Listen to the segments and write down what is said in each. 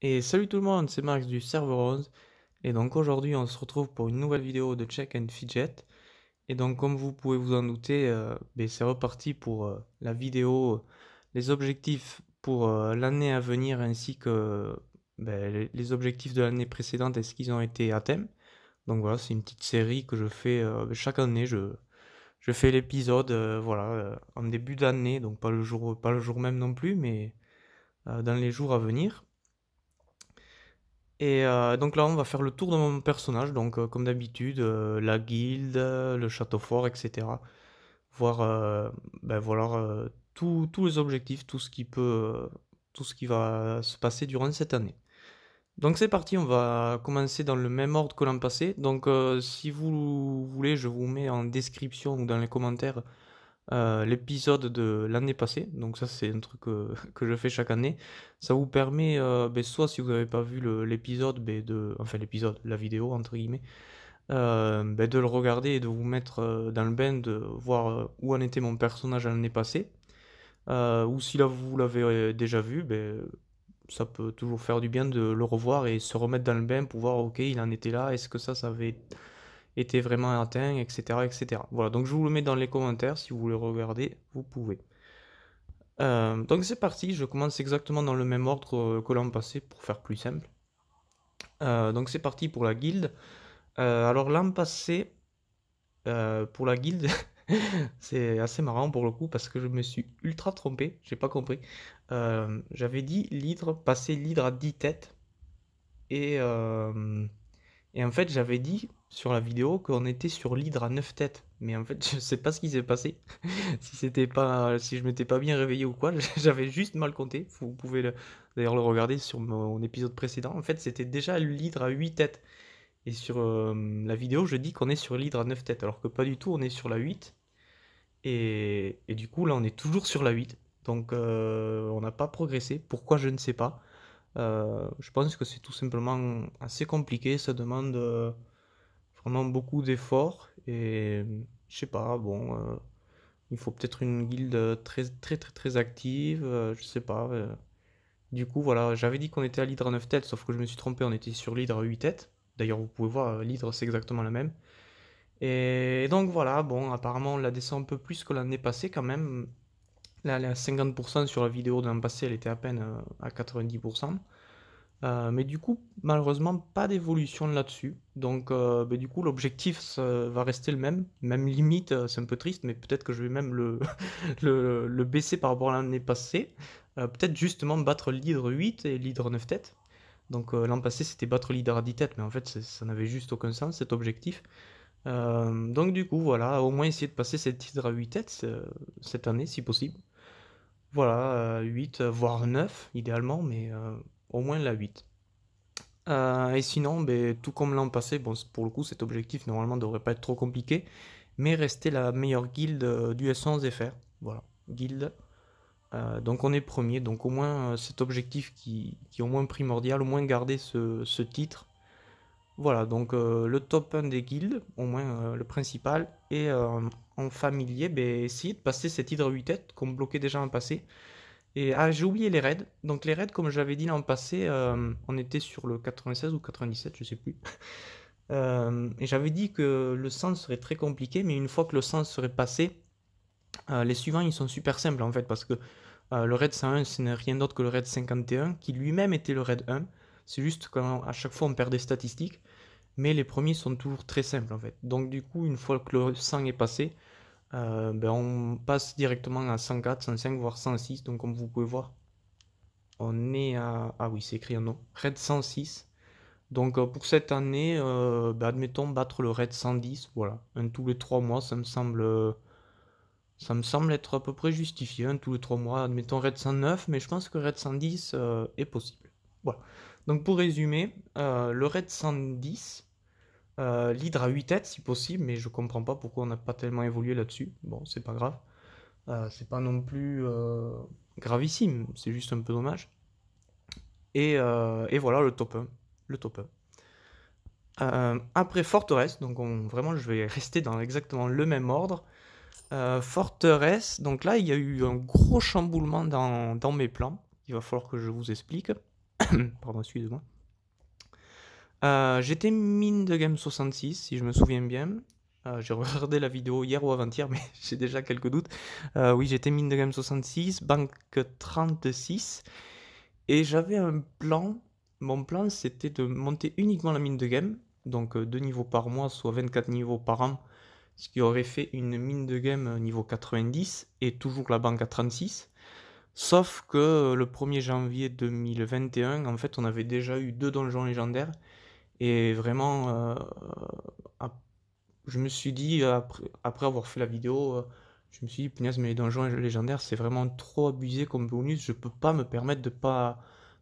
Et salut tout le monde, c'est Max du Serverose, et donc aujourd'hui on se retrouve pour une nouvelle vidéo de Check and Fidget et donc comme vous pouvez vous en douter, euh, ben, c'est reparti pour euh, la vidéo, euh, les objectifs pour l'année à venir ainsi que ben, les objectifs de l'année précédente et ce qu'ils ont été à thème. Donc voilà, c'est une petite série que je fais ben, chaque année, je, je fais l'épisode voilà, en début d'année, donc pas le, jour, pas le jour même non plus, mais dans les jours à venir. Et euh, donc là, on va faire le tour de mon personnage, donc euh, comme d'habitude, euh, la guilde, le château fort, etc. Voir, ben tous les objectifs, tout ce qui peut, tout ce qui va se passer durant cette année. Donc c'est parti, on va commencer dans le même ordre que l'an passé. Donc si vous voulez, je vous mets en description ou dans les commentaires euh, l'épisode de l'année passée. Donc ça c'est un truc euh, que je fais chaque année. Ça vous permet, euh, ben, soit si vous n'avez pas vu l'épisode, ben, de, enfin l'épisode, la vidéo entre guillemets, ben, de le regarder et de vous mettre dans le bain, de voir où en était mon personnage l'année passée. ou si là vous l'avez déjà vu, ben, ça peut toujours faire du bien de le revoir et se remettre dans le bain pour voir ok il en était là, est-ce que ça ça avait était vraiment atteint, etc., etc. Voilà, donc je vous le mets dans les commentaires, si vous voulez regarder, vous pouvez. Euh, donc c'est parti, je commence exactement dans le même ordre euh, que l'an passé pour faire plus simple. Euh, donc c'est parti pour la guilde. alors l'an passé, pour la guilde, c'est assez marrant pour le coup parce que je me suis ultra trompé, j'ai pas compris. J'avais dit l'hydre, passer l'hydre à 10 têtes et et en fait, j'avais dit sur la vidéo qu'on était sur l'hydre à 9 têtes. Mais en fait, je sais pas ce qui s'est passé. si c'était pas, si je m'étais pas bien réveillé ou quoi, j'avais juste mal compté. Vous pouvez d'ailleurs le regarder sur mon épisode précédent. En fait, c'était déjà l'hydre à 8 têtes. Et sur euh, la vidéo, je dis qu'on est sur l'hydre à 9 têtes, alors que pas du tout, on est sur la 8. Et, du coup, là, on est toujours sur la 8. Donc, euh, on n'a pas progressé. Pourquoi, je ne sais pas. Euh, je pense que c'est tout simplement assez compliqué, ça demande euh, vraiment beaucoup d'efforts et je sais pas, bon, euh, il faut peut-être une guilde très très très très active, je sais pas. du coup, voilà, j'avais dit qu'on était à l'hydre à 9 têtes, sauf que je me suis trompé, on était sur l'hydre 8 têtes. D'ailleurs, vous pouvez voir, l'hydre c'est exactement la même. Et donc voilà, bon, apparemment on la descend un peu plus que l'année passée quand même, elle est à 50% sur la vidéo de l'an passé, elle était à peine euh, à 90%. Euh, mais du coup, malheureusement, pas d'évolution là-dessus. Donc, euh, bah, du coup, l'objectif va rester le même. Même limite, c'est un peu triste, mais peut-être que je vais même le, le, baisser par rapport à l'année passée. peut-être justement battre l'hydre 8 et l'hydre 9 têtes. Donc, l'an passé, c'était battre l'hydre à 10 têtes, mais en fait, ça n'avait juste aucun sens cet objectif. donc, du coup, voilà, au moins essayer de passer cette hydre à 8 têtes cette année, si possible. Voilà, 8, euh, euh, voire 9 idéalement, mais euh, au moins la 8. et sinon, ben, tout comme l'an passé, bon, pour le coup, cet objectif normalement ne devrait pas être trop compliqué, mais rester la meilleure guilde du S11 FR. Voilà, guilde. donc on est premier, donc au moins cet objectif qui, est au moins primordial, au moins garder ce titre voilà, donc euh, le top 1 des guildes, au moins euh, le principal, et euh, en familier, ben, de passer cette hydre 8 têtes qu'on bloquait déjà en passé. Et ah, j'ai oublié les raids. Donc les raids, comme j'avais dit l'an passé, on était sur le 96 ou 97, je sais plus. et j'avais dit que le sens serait très compliqué, mais une fois que le sens serait passé, les suivants ils sont super simples en fait, parce que le raid 101, ce n'est rien d'autre que le raid 51, qui lui-même était le raid 1 c'est juste qu'à chaque fois on perd des statistiques, mais les premiers sont toujours très simples en fait. Donc du coup, une fois que le 100 est passé, euh, ben on passe directement à 104, 105, voire 106. Donc comme vous pouvez voir, on est à... Ah oui, c'est écrit en nom. Red 106. Donc euh, pour cette année, euh, ben, admettons battre le Red 110. Voilà, un tous les 3 mois, ça me semble... Ça me semble être à peu près justifié, un tous les 3 mois, admettons Red 109, mais je pense que Red 110 est possible. Voilà. Donc pour résumer, euh, le Red 110, l'hydra 8 têtes si possible, mais je ne comprends pas pourquoi on n'a pas tellement évolué là-dessus. Bon, c'est pas grave. Euh, c'est pas non plus euh, gravissime, c'est juste un peu dommage. Et, euh, voilà le top 1. après Forteresse, donc vraiment je vais rester dans exactement le même ordre. Forteresse, donc là il y a eu un gros chamboulement dans mes plans, il va falloir que je vous explique. Pardon, excusez-moi. Euh, j'étais mine de game 66, si je me souviens bien. Euh, j'ai regardé la vidéo hier ou avant-hier, mais j'ai déjà quelques doutes. Euh, oui, j'étais mine de game 66, banque 36. Et j'avais un plan. Mon plan, c'était de monter uniquement la mine de game. Donc deux niveaux par mois, soit 24 niveaux par an. Ce qui aurait fait une mine de game niveau 90 et toujours la banque à 36. Sauf que le 1er janvier 2021, en fait, on avait déjà eu deux donjons légendaires. Et vraiment, euh, je me suis dit, après, avoir fait la vidéo, euh, je me suis dit, punaise, mais les donjons légendaires, c'est vraiment trop abusé comme bonus. Je ne peux pas me permettre de pas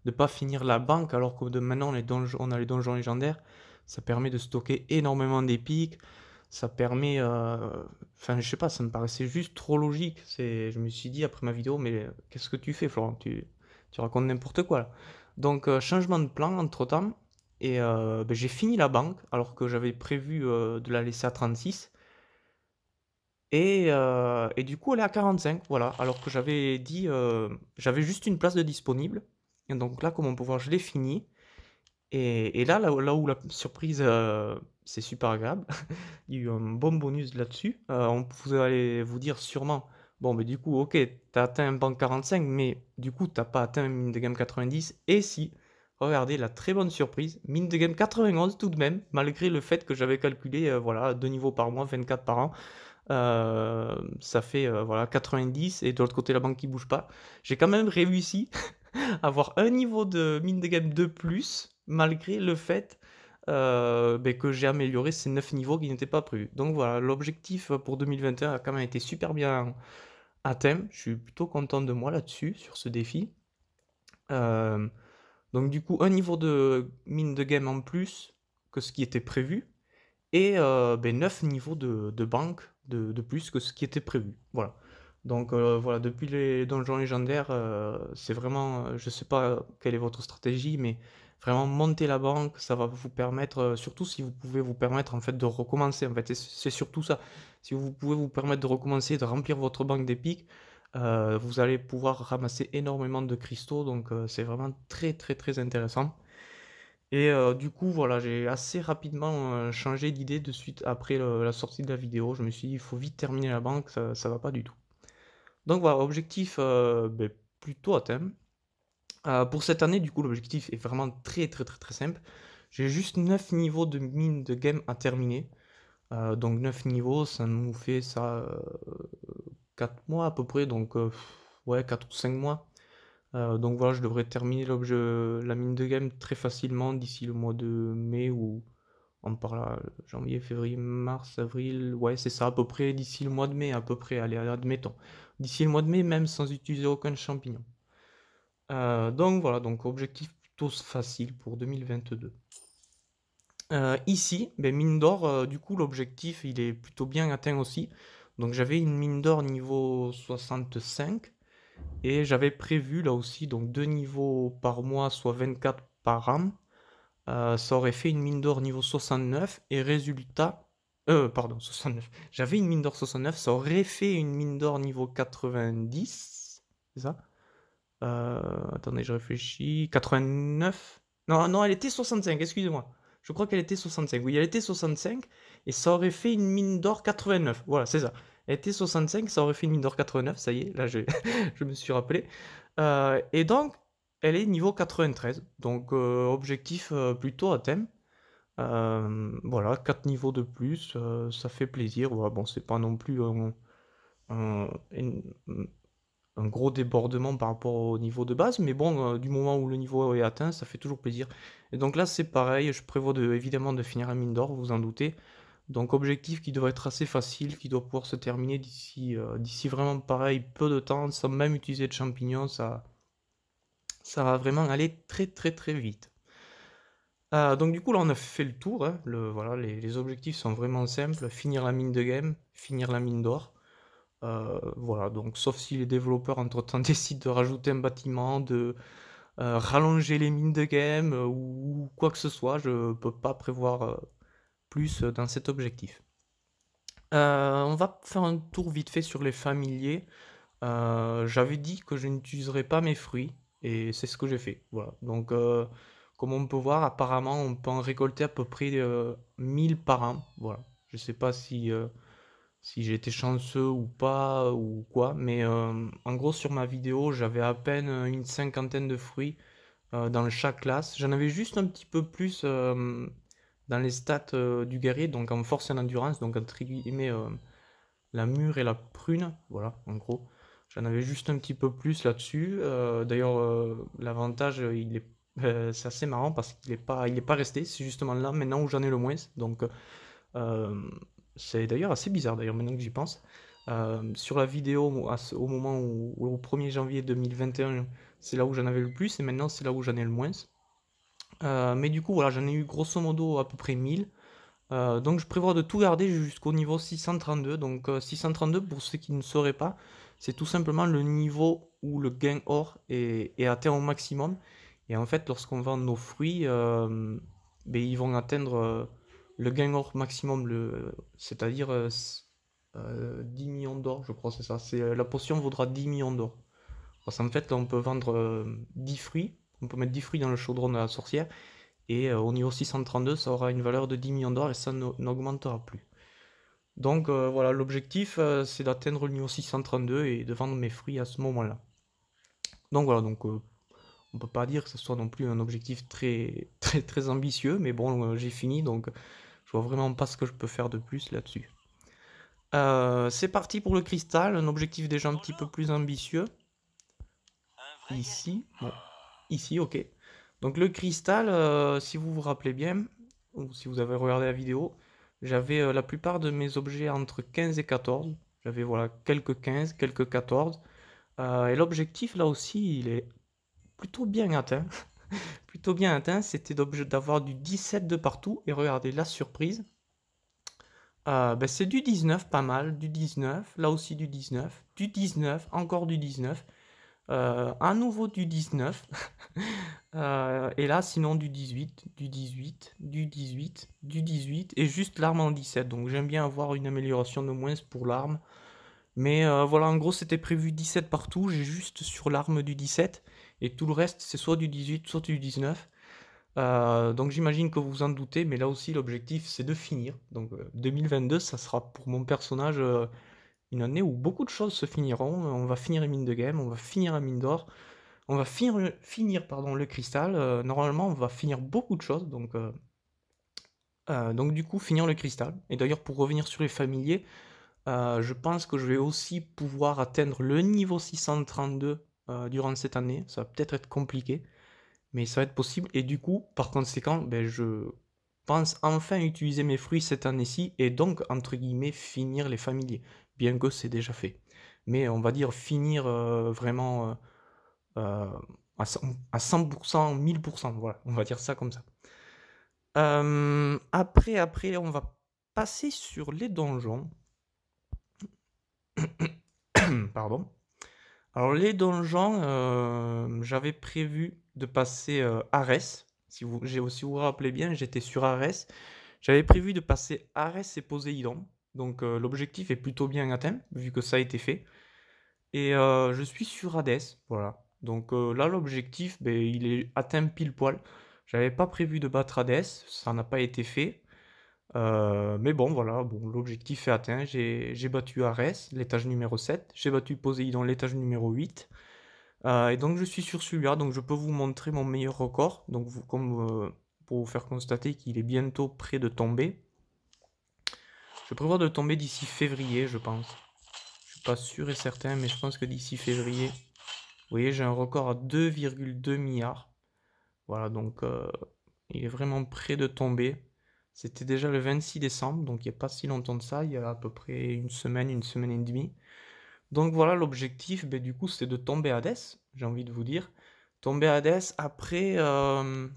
de pas finir la banque, alors que maintenant, les donjons, on a les donjons légendaires. Ça permet de stocker énormément d'épiques ça permet. Euh, enfin, je sais pas, ça me paraissait juste trop logique. je me suis dit après ma vidéo, mais qu'est-ce que tu fais, Florent tu, tu racontes n'importe quoi Donc, euh, changement de plan entre temps. Et euh, ben, j'ai fini la banque alors que j'avais prévu de la laisser à 36. Et, et, du coup, elle est à 45, voilà. Alors que j'avais dit, j'avais juste une place de disponible. Et donc là, comme on peut voir, je l'ai fini. Et, là, là, où la surprise, euh, c'est super agréable, il y a eu un bon bonus là-dessus. Euh, on pouvait vous dire sûrement, bon, mais du coup, ok, t'as atteint un banque 45, mais du coup, t'as pas atteint une mine de game 90. Et si, regardez la très bonne surprise, mine de game 91 tout de même, malgré le fait que j'avais calculé, euh, voilà, deux niveaux par mois, 24 par an. ça fait voilà 90 et de l'autre côté la banque qui bouge pas. J'ai quand même réussi à avoir un niveau de mine de game de plus malgré le fait euh, ben, que j'ai amélioré ces 9 niveaux qui n'étaient pas prévus. Donc voilà, l'objectif pour 2021 a quand même été super bien atteint. Je suis plutôt content de moi là-dessus, sur ce défi. Euh, donc du coup, un niveau de mine de game en plus que ce qui était prévu. Et 9 euh, ben, niveaux de, banque de, plus que ce qui était prévu. Voilà. Donc voilà, depuis les donjons légendaires, c'est vraiment, Je je sais pas quelle est votre stratégie, mais vraiment monter la banque, ça va vous permettre, euh, surtout si vous pouvez vous permettre en fait de recommencer, en fait, c'est surtout ça. Si vous pouvez vous permettre de recommencer, de remplir votre banque des euh, vous allez pouvoir ramasser énormément de cristaux, donc euh, c'est vraiment très très très intéressant. Et euh, du coup, voilà, j'ai assez rapidement changé d'idée de suite après la sortie de la vidéo. Je me suis dit, il faut vite terminer la banque, ça, ne va pas du tout. Donc voilà, objectif ben, plutôt atteint. Euh, pour cette année, du coup, l'objectif est vraiment très très très très simple. J'ai juste 9 niveaux de mine de game à terminer. Euh, donc 9 niveaux, ça nous fait ça 4 euh, mois à peu près, donc ouais 4 ou 5 mois. donc voilà, je devrais terminer la mine de game très facilement d'ici le mois de mai ou on parle à janvier, février, mars, avril, ouais c'est ça à peu près d'ici le mois de mai à peu près, allez admettons. D'ici le mois de mai même sans utiliser aucun champignon. Euh, donc voilà, donc objectif plutôt facile pour 2022. Euh, ici, ben, mine d'or, euh, du coup, l'objectif, il est plutôt bien atteint aussi. Donc j'avais une mine d'or niveau 65. Et j'avais prévu là aussi donc deux niveaux par mois, soit 24 par an. ça aurait fait une mine d'or niveau 69. Et résultat. Euh, pardon, 69. J'avais une mine d'or 69. Ça aurait fait une mine d'or niveau 90. C'est ça euh, attendez, je réfléchis. 89 Non, non, elle était 65, excusez-moi. Je crois qu'elle était 65. Oui, elle était 65 et ça aurait fait une mine d'or 89. Voilà, c'est ça. Elle était 65, ça aurait fait une mine d'or 89. Ça y est, là, je, me suis rappelé. Euh, et donc, elle est niveau 93. Donc, euh, objectif plutôt à thème. voilà, 4 niveaux de plus, ça fait plaisir. Voilà, bon, c'est pas non plus un, un gros débordement par rapport au niveau de base, mais bon, euh, du moment où le niveau est atteint, ça fait toujours plaisir. Et donc là, c'est pareil, je prévois évidemment de finir la mine d'or, vous en doutez. Donc objectif qui doit être assez facile, qui doit pouvoir se terminer d'ici euh, d'ici vraiment pareil, peu de temps, sans même utiliser de champignons, ça, ça va vraiment aller très très très vite. Euh, donc du coup là on a fait le tour, hein. le, voilà, les objectifs sont vraiment simples, finir la mine de game, finir la mine d'or. Euh, voilà, donc sauf si les développeurs entre-temps décident de rajouter un bâtiment, de euh, rallonger les mines de game euh, ou quoi que ce soit, je ne peux pas prévoir plus dans cet objectif. on va faire un tour vite fait sur les familiers. J'avais dit que je n'utiliserais pas mes fruits et c'est ce que j'ai fait. Voilà, donc comme on peut voir, apparemment on peut en récolter à peu près 1000 par an. Voilà, je ne sais pas si si j'étais chanceux ou pas euh, ou quoi. Mais euh, en gros, sur ma vidéo, j'avais à peine euh, une cinquantaine de fruits dans chaque classe. J'en avais juste un petit peu plus dans les stats du guerrier, donc en force et en endurance, donc entre guillemets la mûre et la prune. Voilà, en gros. J'en avais juste un petit peu plus là-dessus. D'ailleurs, l'avantage, il est. c'est assez marrant parce qu'il n'est pas, pas resté, c'est justement là maintenant où j'en ai le moins. Donc, c'est d'ailleurs assez bizarre, d'ailleurs, maintenant que j'y pense. Euh, sur la vidéo, au moment où, au 1er janvier 2021, c'est là où j'en avais le plus, et maintenant c'est là où j'en ai le moins. Euh, mais du coup, voilà, j'en ai eu grosso modo à peu près 1000. Euh, donc je prévois de tout garder jusqu'au niveau 632. Donc 632, pour ceux qui ne sauraient pas, c'est tout simplement le niveau où le gain or est, atteint au maximum. Et en fait, lorsqu'on vend nos fruits, ben, ils vont atteindre le gain or maximum, le, c'est-à-dire 10 euh, euh, millions d'or, je crois, c'est ça. C'est, euh, la potion vaudra 10 millions d'or. Parce qu'en fait, on peut vendre 10 fruits, on peut mettre 10 fruits dans le chaudron de la sorcière, et au niveau 632, ça aura une valeur de 10 millions d'or et ça n'augmentera plus. Donc voilà, l'objectif, c'est d'atteindre le niveau 632 et de vendre mes fruits à ce moment-là. Donc voilà, donc on peut pas dire que ce soit non plus un objectif très très très ambitieux, mais bon, j'ai fini donc vraiment pas ce que je peux faire de plus là-dessus. Euh, c'est parti pour le cristal, un objectif déjà un petit peu plus ambitieux. Ici, ici, ok. Donc le cristal, euh, si vous vous rappelez bien, ou si vous avez regardé la vidéo, j'avais euh, la plupart de mes objets entre 15 et 14. J'avais voilà quelques 15, quelques 14. et l'objectif là aussi, il est plutôt bien atteint. plutôt bien atteint. C'était d'avoir du 17 de partout. Et regardez la surprise. Euh, ben, c'est du 19, pas mal. Du 19, là aussi du 19. Du 19, encore du 19. Euh, à nouveau du 19. Euh, et là, sinon du 18, du 18, du 18, du 18. Et juste l'arme en 17. Donc j'aime bien avoir une amélioration de moins pour l'arme. Mais voilà, en gros, c'était prévu 17 partout. J'ai juste sur l'arme du 17. Et tout le reste, c'est soit du 18, soit du 19. Euh, donc j'imagine que vous vous en doutez, mais là aussi l'objectif c'est de finir. Donc 2022, euh, ça sera pour mon personnage euh, une année où beaucoup de choses se finiront. On va finir les mines de game, on va finir la mine d'or, on va finir, pardon, le cristal. normalement, on va finir beaucoup de choses. Donc, donc du coup, finir le cristal. Et d'ailleurs, pour revenir sur les familiers, je pense que je vais aussi pouvoir atteindre le niveau 632 euh, durant cette année. Ça va peut-être être compliqué, mais ça va être possible. Et du coup, par conséquent, ben, je pense enfin utiliser mes fruits cette année-ci et donc, entre guillemets, finir les familiers, bien que c'est déjà fait. Mais on va dire finir euh, vraiment euh, à 100%, 1000%, voilà, on va dire ça comme ça. après, après, on va passer sur les donjons. Pardon. Alors les donjons, euh, j'avais prévu de passer euh, Arès. Si vous, vous rappelez bien, j'étais sur Arès. J'avais prévu de passer Arès et Poséidon. Donc euh, l'objectif est plutôt bien atteint, vu que ça a été fait. Et je suis sur Hades, voilà. Donc là l'objectif, ben, il est atteint pile poil. J'avais pas prévu de battre Hades, ça n'a pas été fait. Euh, mais bon, voilà, bon, l'objectif est atteint. J'ai battu Ares, l'étage numéro 7. J'ai battu Poséidon, l'étage numéro 8. Euh, et donc, je suis sur celui-là. Donc, je peux vous montrer mon meilleur record. Donc, comme, euh, pour vous faire constater qu'il est bientôt près de tomber. Je prévois de tomber d'ici février, je pense. Je suis pas sûr et certain, mais je pense que d'ici février. Vous voyez, j'ai un record à 2,2 milliards. Voilà, donc il est vraiment prêt de tomber. C'était déjà le 26 décembre, donc il n'y a pas si longtemps de ça, il y a à peu près une semaine, une semaine et demie. Donc voilà, l'objectif, ben, du coup, c'est de tomber à Hades, j'ai envie de vous dire. Tomber à Hades, après, euh,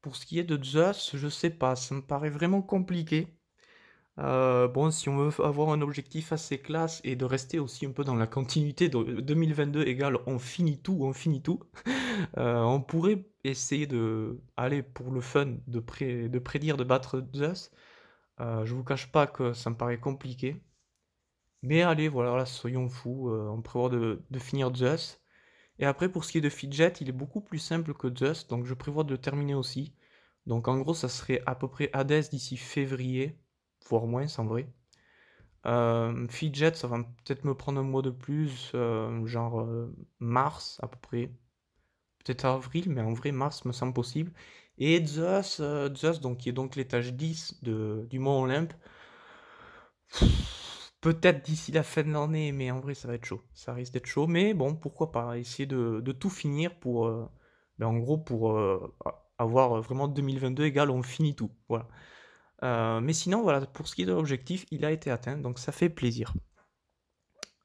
pour ce qui est de Zeus, je sais pas, ça me paraît vraiment compliqué. Euh, bon, si on veut avoir un objectif assez classe et de rester aussi un peu dans la continuité de 2022 égale on finit tout, on finit tout, euh, on pourrait essayer de aller pour le fun de, prédire de battre Zeus. Euh, je vous cache pas que ça me paraît compliqué. Mais allez, voilà, soyons fous, on prévoit de, finir Zeus. Et après, pour ce qui est de Fidget, il est beaucoup plus simple que Zeus, donc je prévois de le terminer aussi. Donc en gros, ça serait à peu près Hades d'ici février voire moins, sans vrai. Euh, fidget, ça va peut-être me prendre un mois de plus, euh, genre euh, mars à peu près. Peut-être avril, mais en vrai, mars me semble possible. Et Zeus, donc, qui est donc l'étage 10 du Mont Olympe. Peut-être d'ici la fin de l'année, mais en vrai, ça va être chaud. Ça risque d'être chaud, mais bon, pourquoi pas essayer de, tout finir pour. Ben, en gros, pour avoir vraiment 2022 égal, on finit tout. Voilà. Euh, mais sinon, voilà, pour ce qui est de l'objectif, il a été atteint, donc ça fait plaisir.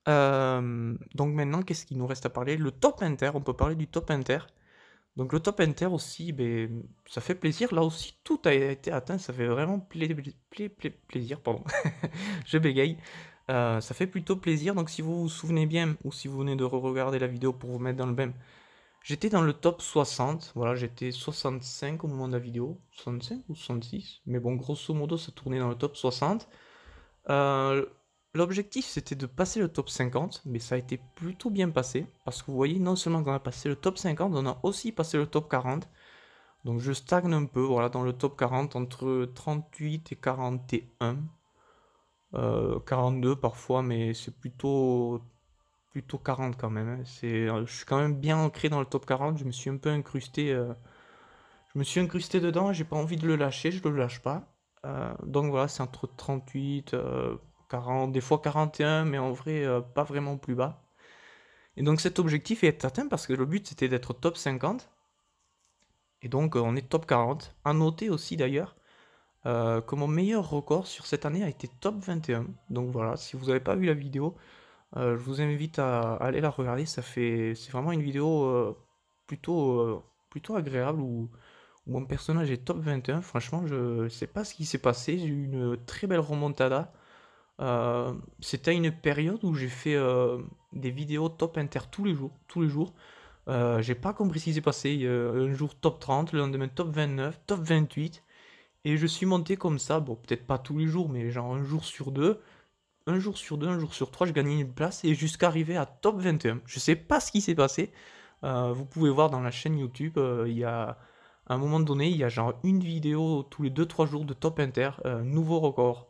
Euh, donc maintenant, qu'est-ce qu'il nous reste à parler Le top inter, on peut parler du top inter. Donc le top inter aussi, ben, ça fait plaisir. Là aussi, tout a été atteint, ça fait vraiment plaisir. Pardon, je bégaye. Euh, ça fait plutôt plaisir, donc si vous vous souvenez bien, ou si vous venez de re regarder la vidéo pour vous mettre dans le même... J'étais dans le top 60, voilà, j'étais 65 au moment de la vidéo, 65 ou 66, mais bon, grosso modo, ça tournait dans le top 60. Euh, l'objectif, c'était de passer le top 50, mais ça a été plutôt bien passé, parce que vous voyez, non seulement on a passé le top 50, on a aussi passé le top 40, donc je stagne un peu, voilà, dans le top 40, entre 38 et 41, 42 euh, parfois, mais c'est plutôt plutôt 40 quand même. Hein. C'est, euh, je suis quand même bien ancré dans le top 40. Je me suis un peu incrusté. Euh, je me suis incrusté dedans. J'ai pas envie de le lâcher. Je le lâche pas. Euh, donc voilà, c'est entre 38, 40, des fois 41, mais en vrai pas vraiment plus bas. Et donc cet objectif est atteint parce que le but c'était d'être top 50. Et donc on est top 40. À noter aussi d'ailleurs que mon meilleur record sur cette année a été top 21. Donc voilà, si vous n'avez pas vu la vidéo, euh, je vous invite à, aller la regarder. Ça fait, c'est vraiment une vidéo euh, plutôt, euh, plutôt agréable où, mon personnage est top 21. Franchement, je ne sais pas ce qui s'est passé. J'ai eu une très belle remontada. c'était une période où j'ai fait des vidéos top inter tous les jours. Tous les jours. j'ai pas compris ce qui s'est passé. un jour top 30, le lendemain top 29, top 28. Et je suis monté comme ça. Bon, peut-être pas tous les jours, mais genre un jour sur deux un jour sur deux, un jour sur trois, je gagnais une place et jusqu'à arriver à top 21. Je sais pas ce qui s'est passé. Euh, vous pouvez voir dans la chaîne YouTube, euh, il y a à un moment donné, il y a genre une vidéo tous les deux, trois jours de top inter, euh, nouveau record.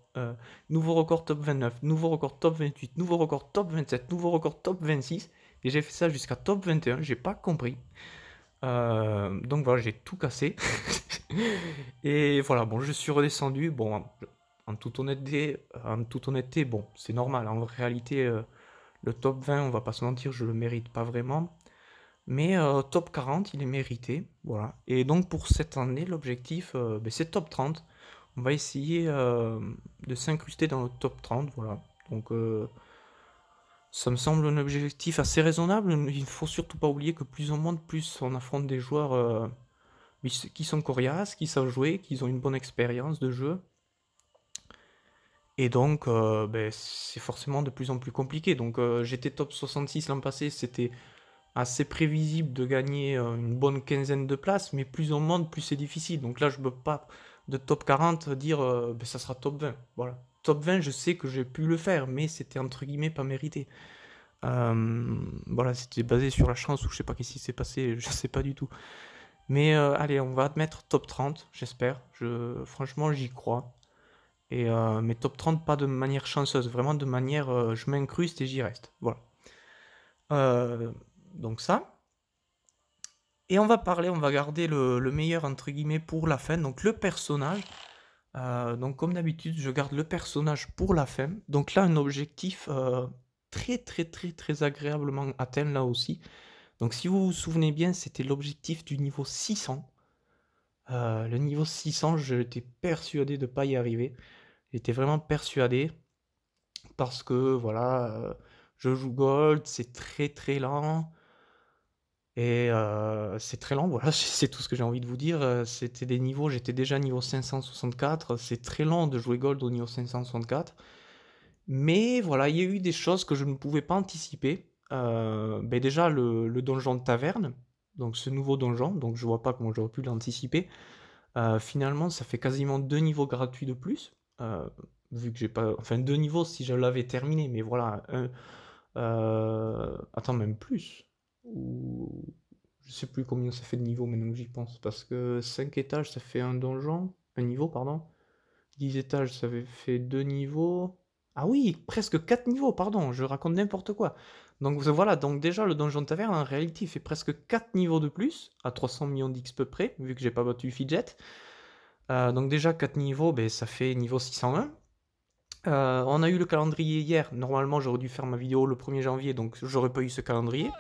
nouveau record top 29, nouveau record top 28, nouveau record top 27, nouveau record top 26. Et j'ai fait ça jusqu'à top 21, j'ai pas compris. donc voilà, j'ai tout cassé. et voilà, bon, je suis redescendu. Bon, en toute honnêteté, bon, c'est normal. En réalité, euh, le top 20, on va pas se mentir, je le mérite pas vraiment. Mais euh, top 40, il est mérité. Voilà. Et donc pour cette année, l'objectif, euh, ben, c'est top 30. On va essayer de s'incruster dans le top 30. Voilà. Donc ça me semble un objectif assez raisonnable. Il ne faut surtout pas oublier que plus on monte, plus on affronte des joueurs qui sont coriaces, qui savent jouer, qui ont une bonne expérience de jeu. Et donc, euh, ben, c'est forcément de plus en plus compliqué. Donc, euh, j'étais top 66 l'an passé, c'était assez prévisible de gagner euh, une bonne quinzaine de places, mais plus on monte, plus c'est difficile. Donc là, je ne peux pas, de top 40, dire ben, ça sera top 20. Voilà. Top 20, je sais que j'ai pu le faire, mais c'était entre guillemets pas mérité. voilà, c'était basé sur la chance ou je sais pas qu'est-ce qui s'est passé, je sais pas du tout. Mais allez, on va admettre top 30, j'espère. Je, franchement, j'y crois. Et euh, mes top 30, pas de manière chanceuse, vraiment de manière euh, je m'incruste et j'y reste. Voilà. Euh, donc ça. Et on va parler, on va garder le, meilleur entre guillemets pour la fin, donc le personnage. donc comme d'habitude, je garde le personnage pour la fin. Donc là, un objectif très très très très agréablement atteint là aussi. Donc si vous vous souvenez bien, c'était l'objectif du niveau 600. le niveau 600, j'étais persuadé de ne pas y arriver. J'étais vraiment persuadé parce que voilà, euh, je joue gold, c'est très très lent. Et euh, c'est très lent, voilà, c'est tout ce que j'ai envie de vous dire. Euh, c'était des niveaux, j'étais déjà niveau 564, c'est très lent de jouer gold au niveau 564. Mais voilà, il y a eu des choses que je ne pouvais pas anticiper. Ben déjà le, donjon de taverne, donc ce nouveau donjon, donc je vois pas comment j'aurais pu l'anticiper. finalement, ça fait quasiment deux niveaux gratuits de plus. Euh, vu que j'ai pas. Enfin, deux niveaux si je l'avais terminé, mais voilà. Euh, attends, même plus. Ou. Je sais plus combien ça fait de niveaux maintenant que j'y pense. Parce que 5 étages, ça fait un donjon. Un niveau, pardon. 10 étages, ça fait deux niveaux. Ah oui, presque 4 niveaux, pardon, je raconte n'importe quoi. Donc voilà, donc déjà le donjon de taverne en réalité fait presque 4 niveaux de plus, à 300 millions peu près, vu que j'ai pas battu Fidget. Euh, donc déjà, 4 niveaux, ben, ça fait niveau 601. Euh, on a eu le calendrier hier. Normalement, j'aurais dû faire ma vidéo le 1er janvier, donc j'aurais pas eu ce calendrier.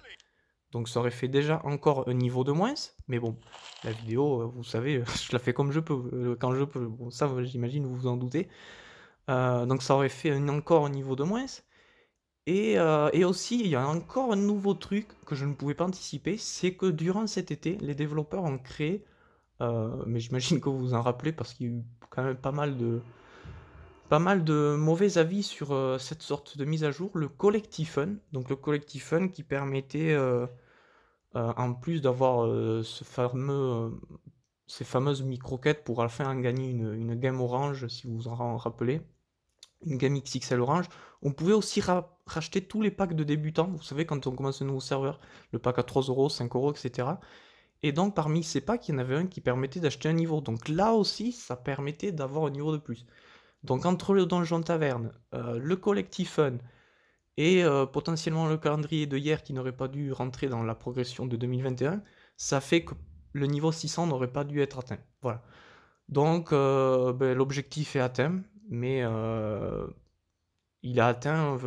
Donc ça aurait fait déjà encore un niveau de moins. Mais bon, la vidéo, euh, vous savez, je la fais comme je peux, quand je peux. ça, j'imagine, vous vous en doutez. donc ça aurait fait encore un niveau de moins. Et, et, aussi, il y a encore un nouveau truc que je ne pouvais pas anticiper, c'est que durant cet été, les développeurs ont créé euh, mais j'imagine que vous vous en rappelez parce qu'il y a eu quand même pas mal de, pas mal de mauvais avis sur euh, cette sorte de mise à jour, le Collectifun. Donc le Collectifun qui permettait, euh, en plus d'avoir ces fameuses micro pour à gagner une, une, gamme orange, si vous vous en rappelez, une gamme XXL orange, on pouvait aussi racheter tous les packs de débutants. Vous savez, quand on commence un nouveau serveur, le pack à 3 euros, 5 euros, etc. Et donc parmi ces packs, il y en avait un qui permettait d'acheter un niveau. Donc là aussi, ça permettait d'avoir un niveau de plus. Donc entre le donjon taverne, euh, le collectif fun et euh, potentiellement le calendrier de hier qui n'aurait pas dû rentrer dans la progression de 2021, ça fait que le niveau 600 n'aurait pas dû être atteint. Voilà. Donc euh, ben, l'objectif est atteint, mais il a atteint.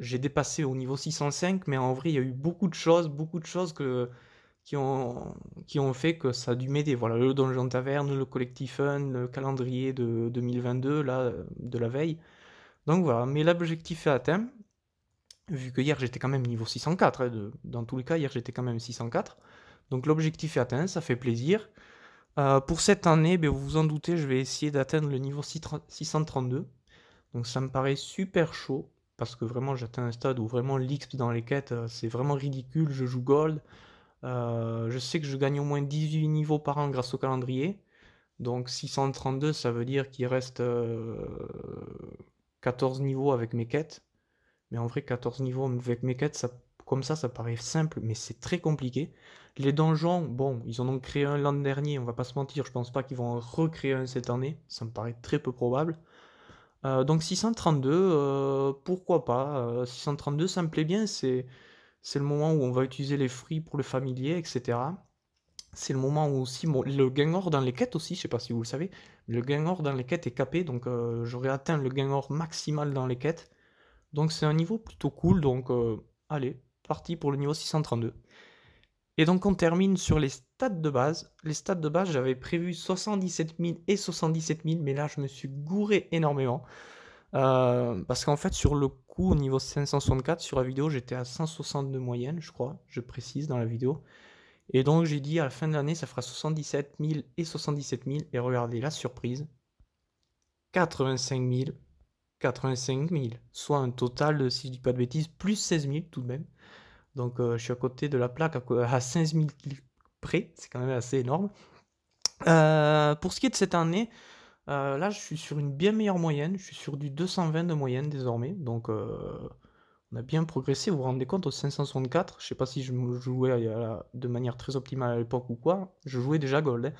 J'ai dépassé au niveau 605, mais en vrai il y a eu beaucoup de choses, beaucoup de choses que qui ont, qui ont fait que ça a dû m'aider. Voilà, le Donjon Taverne, le Collectif Fun, le calendrier de 2022, là, euh, de la veille. Donc voilà, mais l'objectif est atteint, vu que hier j'étais quand même niveau 604, hein, dans tous les cas, hier j'étais quand même 604. Donc l'objectif est atteint, ça fait plaisir. Euh, pour cette année, ben, vous vous en doutez, je vais essayer d'atteindre le niveau 632. Donc ça me paraît super chaud, parce que vraiment j'atteins un stade où vraiment l'XP dans les quêtes, euh, c'est vraiment ridicule, je joue gold, euh, je sais que je gagne au moins 18 niveaux par an grâce au calendrier. Donc 632, ça veut dire qu'il reste 14 euh, niveaux avec mes quêtes. Mais en vrai, 14 niveaux avec mes quêtes, ça, comme ça, ça paraît simple, mais c'est très compliqué. Les donjons, bon, ils en ont créé un l'an dernier, on va pas se mentir, je pense pas qu'ils vont en recréer un cette année, ça me paraît très peu probable. Euh, donc 632, pourquoi pas 632, ça me plaît bien, c'est c'est le moment où on va utiliser les fruits pour le familier, etc. C'est le moment où aussi le gain or dans les quêtes aussi, je sais pas si vous le savez, le gain or dans les quêtes est capé, donc j'aurai euh, j'aurais atteint le gain or maximal dans les quêtes. Donc c'est un niveau plutôt cool, donc euh, allez, parti pour le niveau 632. Et donc on termine sur les stats de base. Les stats de base, j'avais prévu 77 000 et 77 000, mais là je me suis gouré énormément. Euh, parce qu'en fait sur le au niveau 564, sur la vidéo, j'étais à 160 de moyenne, je crois, je précise dans la vidéo. Et donc, j'ai dit à la fin de l'année, ça fera 77 000 et 77 000. Et regardez la surprise 85 000, 85 000, soit un total, si je dis pas de bêtises, plus 16 000 tout de même. Donc, euh, je suis à côté de la plaque à, 15 16 000 près, c'est quand même assez énorme. Euh, pour ce qui est de cette année, euh, là, je suis sur une bien meilleure moyenne. Je suis sur du 220 de moyenne désormais. Donc, euh, on a bien progressé. Vous vous rendez compte, au 564, je ne sais pas si je jouais euh, de manière très optimale à l'époque ou quoi. Je jouais déjà gold. Hein.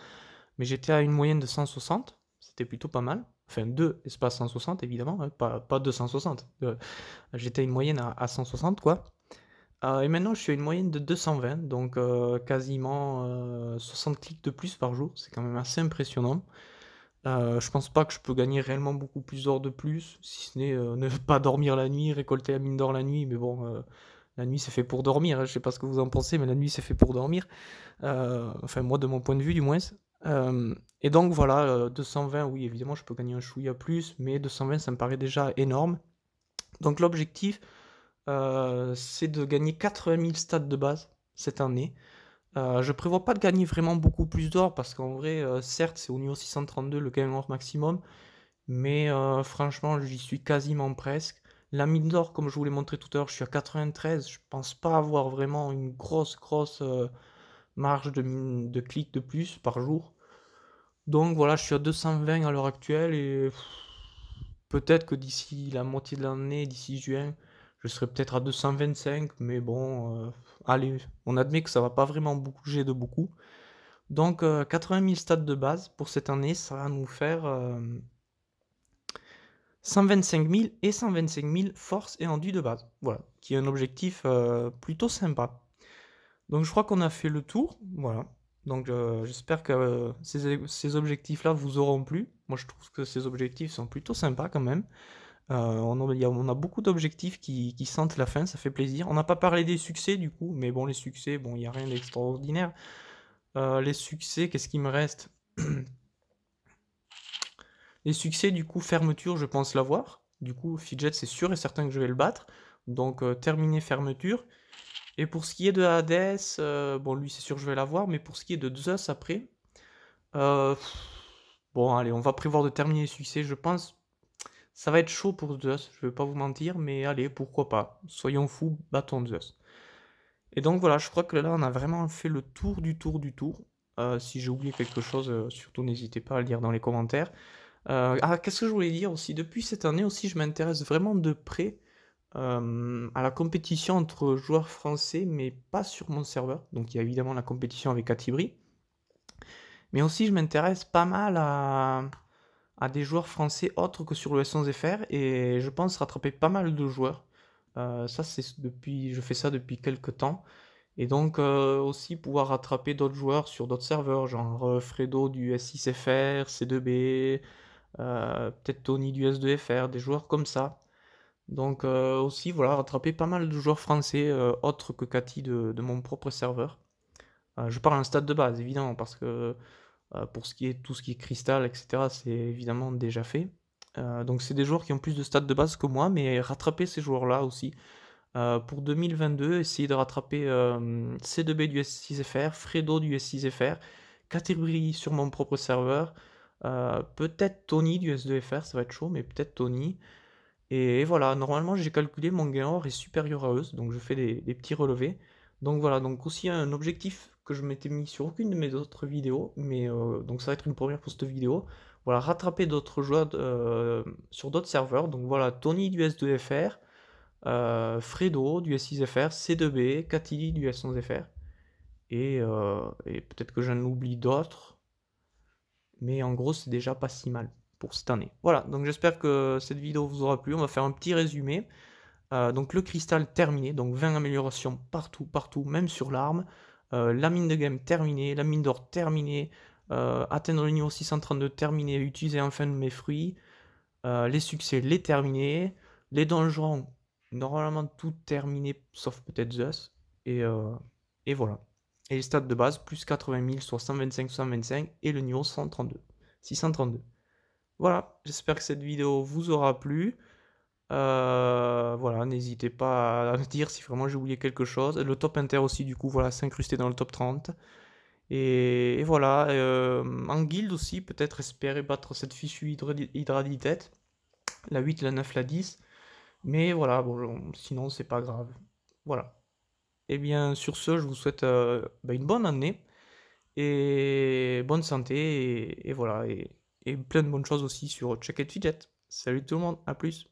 Mais j'étais à une moyenne de 160. C'était plutôt pas mal. Enfin, 2 pas 160, évidemment. Hein. Pas, 260. j'étais à une moyenne à 160, quoi. et maintenant, je suis à une moyenne de 220. Donc, quasiment 60 clics de plus par jour. C'est quand même assez impressionnant. Euh, je pense pas que je peux gagner réellement beaucoup plus d'or de plus, si ce n'est euh, ne pas dormir la nuit, récolter la mine d'or la nuit, mais bon, euh, la nuit c'est fait pour dormir, je hein. je sais pas ce que vous en pensez, mais la nuit c'est fait pour dormir, enfin moi de mon point de vue du moins. et donc voilà, 220, oui évidemment je peux gagner un chouïa plus, mais 220 ça me paraît déjà énorme. Donc l'objectif c'est de gagner 80 000 stats de base cette année. Euh, je prévois pas de gagner vraiment beaucoup plus d'or parce qu'en vrai, euh, certes, c'est au niveau 632 le gain maximum, mais euh, franchement, j'y suis quasiment presque. La mine d'or, comme je vous l'ai montré tout à l'heure, je suis à 93. Je pense pas avoir vraiment une grosse, grosse marge de, de clics de plus par jour. Donc voilà, je suis à 220 à l'heure actuelle et peut-être que d'ici la moitié de l'année, d'ici juin, je serais peut-être à 225, mais bon, euh, allez, on admet que ça va pas vraiment bouger de beaucoup. Donc 80 euh, 000 stats de base pour cette année, ça va nous faire 125 euh, 000 et 125 000 forces et enduits de base. Voilà, qui est un objectif plutôt sympa. Donc je crois qu'on a fait le tour, voilà. Donc j'espère que ces objectifs-là vous auront plu. Moi je trouve que ces objectifs sont plutôt sympas quand même. Euh, on, a, beaucoup d'objectifs qui, sentent la fin, ça fait plaisir. On n'a pas parlé des succès du coup, mais bon, les succès, bon, il n'y a rien d'extraordinaire. Euh, les succès, qu'est-ce qui me reste Les succès, du coup, fermeture, je pense l'avoir. Du coup, Fidget, c'est sûr et certain que je vais le battre. Donc, euh, terminer fermeture. Et pour ce qui est de Hades, bon, lui, c'est sûr je vais l'avoir. Mais pour ce qui est de Zeus après, bon, allez, on va prévoir de terminer les succès, je pense. Ça va être chaud pour Zeus, je ne vais pas vous mentir, mais allez, pourquoi pas. Soyons fous, battons Zeus. Et donc voilà, je crois que là, on a vraiment fait le tour du tour du tour. Euh, si j'ai oublié quelque chose, euh, surtout n'hésitez pas à le dire dans les commentaires. Euh, ah, qu'est-ce que je voulais dire aussi Depuis cette année aussi, je m'intéresse vraiment de près à la compétition entre joueurs français, mais pas sur mon serveur. Donc il y a évidemment la compétition avec Atibri. Mais aussi, je m'intéresse pas mal à, des joueurs français autres que sur le S11FR et je pense rattraper pas mal de joueurs. Euh, ça, c'est depuis, je fais ça depuis quelques temps. Et donc euh, aussi pouvoir rattraper d'autres joueurs sur d'autres serveurs, genre euh, Fredo du S6FR, C2B, peut-être Tony du S2FR, des joueurs comme ça. Donc aussi, voilà, rattraper pas mal de joueurs français autres que Cathy de, de mon propre serveur. je parle un stade de base, évidemment, parce que euh, pour ce qui est tout ce qui est cristal, etc., c'est évidemment déjà fait. Euh, donc c'est des joueurs qui ont plus de stats de base que moi, mais rattraper ces joueurs-là aussi. Euh, pour 2022, essayer de rattraper C2B du S6FR, Fredo du S6FR, Caterbury sur mon propre serveur, peut-être Tony du S2FR, ça va être chaud, mais peut-être Tony. Et voilà, normalement j'ai calculé mon gain or est supérieur à eux, donc je fais des petits relevés. Donc voilà, donc aussi un objectif que je m'étais mis sur aucune de mes autres vidéos, mais euh, donc ça va être une première pour cette vidéo. Voilà, rattraper d'autres joueurs euh, sur d'autres serveurs. Donc voilà, Tony du S2FR, euh, Fredo du S6FR, C2B, Katili du S11FR, et, peut-être que j'en oublie d'autres, mais en gros c'est déjà pas si mal pour cette année. Voilà, donc j'espère que cette vidéo vous aura plu. On va faire un petit résumé. donc le cristal terminé, donc 20 améliorations partout, partout, même sur l'arme. Euh, la mine de game terminée, la mine d'or terminée, atteindre le niveau 632 terminé, utiliser enfin mes fruits, euh, les succès les terminés, les donjons normalement tout terminé sauf peut-être Zeus, et, euh, voilà. Et les stats de base, plus 80 000, soit 125, 125, et le niveau 132, 632. Voilà, j'espère que cette vidéo vous aura plu. Euh, voilà, n'hésitez pas à me dire si vraiment j'ai oublié quelque chose. Le top inter aussi, du coup, voilà, s'incruster dans le top 30. Et, voilà, euh, en guild aussi, peut-être espérer battre cette fichue tête la 8, la 9, la 10. Mais voilà, bon, sinon c'est pas grave. Voilà. Et eh bien sur ce, je vous souhaite euh, bah, une bonne année et bonne santé et, voilà et, plein de bonnes choses aussi sur Check It e Fidget. Salut tout le monde, à plus.